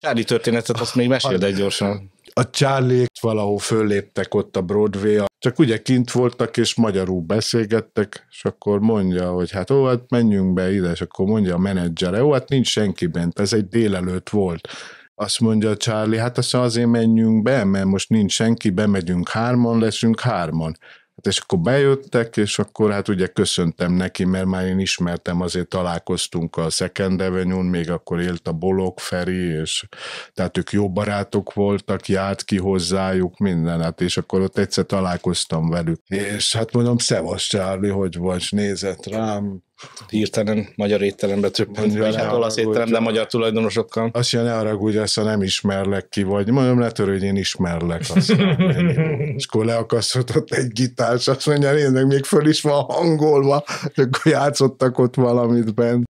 Csádi történetet azt még meséld egy gyorsan. A csárlék valahol fölléptek ott a Broadway, csak ugye kint voltak, és magyarul beszélgettek, és akkor mondja, hogy hát ó, hát menjünk be ide, és akkor mondja a menedzsere, ó, hát nincs senki bent, ez egy délelőtt volt. Azt mondja a Charlie, hát azt azért menjünk be, mert most nincs senki, bemegyünk hárman, leszünk hárman. Hát és akkor bejöttek, és akkor hát ugye köszöntem neki, mert már én ismertem, azért találkoztunk a Second Avenue-n, még akkor élt a Bolog Feri, és tehát ők jó barátok voltak, járt ki hozzájuk minden, hát és akkor ott egyszer találkoztam velük. És hát mondom, szevasz Charlie, hogy vagy, nézett rám, hirtelen magyar étterembe vagy hát olasz étterem, de magyar tulajdonosokkal. Azt mondja, ne haragudj, azt nem ismerlek ki vagy. Mondom, ne törődj, én ismerlek. Aztán, és akkor leakasztott egy gitárs, azt mondja, nézd meg, még föl is van hangolva, akkor játszottak ott valamit bent.